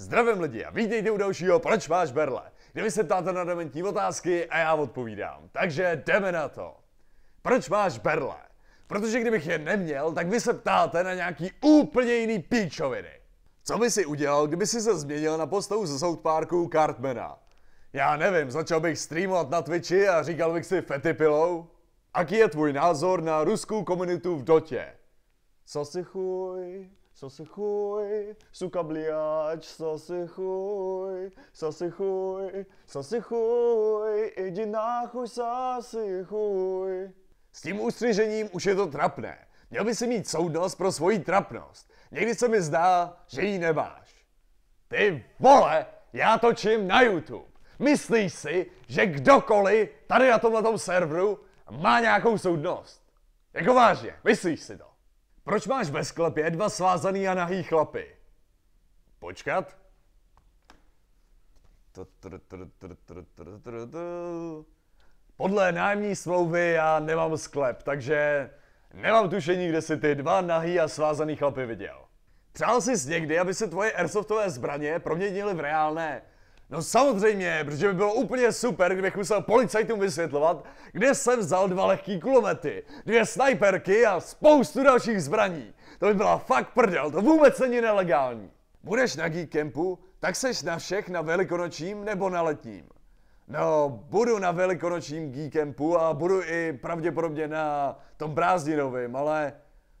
Zdravím lidi a vítejte u dalšího Proč máš berle, kde vy se ptáte na dementní otázky a já odpovídám. Takže jdeme na to. Proč máš berle? Protože kdybych je neměl, tak vy se ptáte na nějaký úplně jiný píčoviny. Co by si udělal, kdyby si se změnil na postavu ze South Parku Cartmana? Já nevím, začal bych streamovat na Twitchi a říkal bych si fety pilou? Aký je tvůj názor na ruskou komunitu v Dotě? Co si chuj? si chuj, suka co si chuj, si chuj, si chuj, jdi co si chuj. S tím ustřižením už je to trapné. Měl by si mít soudnost pro svoji trapnost. Někdy se mi zdá, že ji nemáš. Ty vole, já točím na YouTube. Myslíš si, že kdokoliv tady na tomhle serveru má nějakou soudnost? Jako vážně, myslíš si to? Proč máš ve sklepě dva svázaný a nahý chlapy? Počkat. Podle nájemní smlouvy já nemám sklep, takže nemám tušení, kde si ty dva nahý a svázaný chlapy viděl. Přál jsi někdy, aby se tvoje airsoftové zbraně proměnily v reálné No samozřejmě, protože by bylo úplně super, kdybych musel policajtům vysvětlovat, kde jsem vzal dva lehký kulomety, dvě snajperky a spoustu dalších zbraní. To by byla fakt prdel, to vůbec není nelegální. Budeš na kempu, tak seš na všech na velikonočním nebo na letním. No, budu na velikonočním Geek a budu i pravděpodobně na tom prázdninovém, ale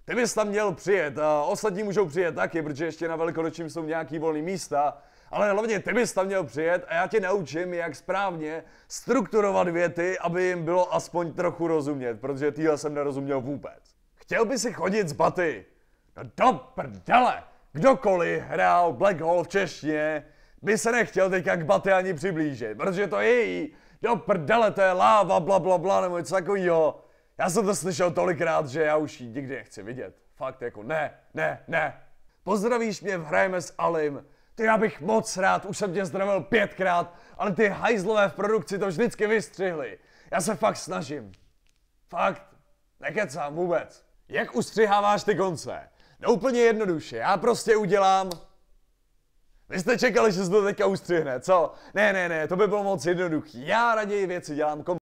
ty bys tam měl přijet a ostatní můžou přijet taky, protože ještě na velikonočním jsou nějaký volný místa, ale hlavně ty bys tam měl přijet a já tě naučím, jak správně strukturovat věty, aby jim bylo aspoň trochu rozumět, protože týhle jsem nerozuměl vůbec. Chtěl by si chodit z baty? No do prdele! Kdokoliv hrál Black Hole v češtině, by se nechtěl teď jak baty ani přiblížit, protože to je její. Do prdele, to je láva, bla, bla, bla, nebo něco takového. Já jsem to slyšel tolikrát, že já už ji nikdy nechci vidět. Fakt jako ne, ne, ne. Pozdravíš mě v Hrajeme s Alim, ty já bych moc rád, už jsem tě zdravil pětkrát, ale ty hajzlové v produkci to vždycky vystřihli. Já se fakt snažím. Fakt. Nekecám vůbec. Jak ustřiháváš ty konce? No úplně jednoduše, já prostě udělám... Vy jste čekali, že se to teďka ustřihne, co? Ne, ne, ne, to by bylo moc jednoduché. Já raději věci dělám kom